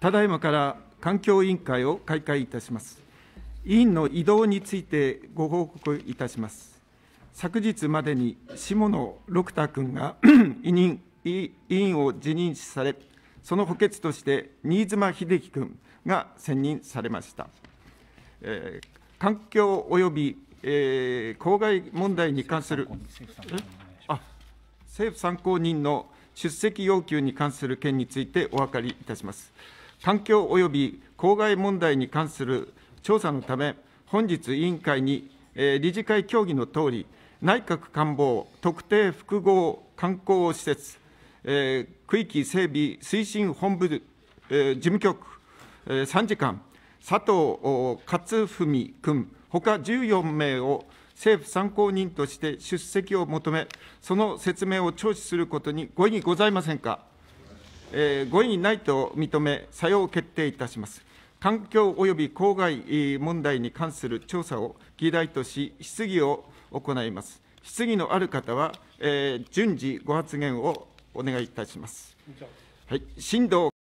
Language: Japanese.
ただいまから環境委員会を開会いたします。委員の移動についてご報告いたします。昨日までに下野六太君が 委任委員を辞任され、その補欠として新妻秀樹君が選任されました。えー、環境及び、えー、公害問題に関する、あ政府参考人の出席要求に関する件についておかりいたします。環境及び公害問題に関する調査のため、本日、委員会に、えー、理事会協議のとおり、内閣官房特定複合観光施設、えー、区域整備推進本部、えー、事務局、えー、3時官、佐藤勝文君、ほか14名を政府参考人として出席を求め、その説明を聴取することにご異議ございませんか。えー、ご異議ないと認め、作用を決定いたします。環境及び公害問題に関する調査を議題とし、質疑を行います。質疑のある方は、えー、順次ご発言をお願いいたします。はい、新藤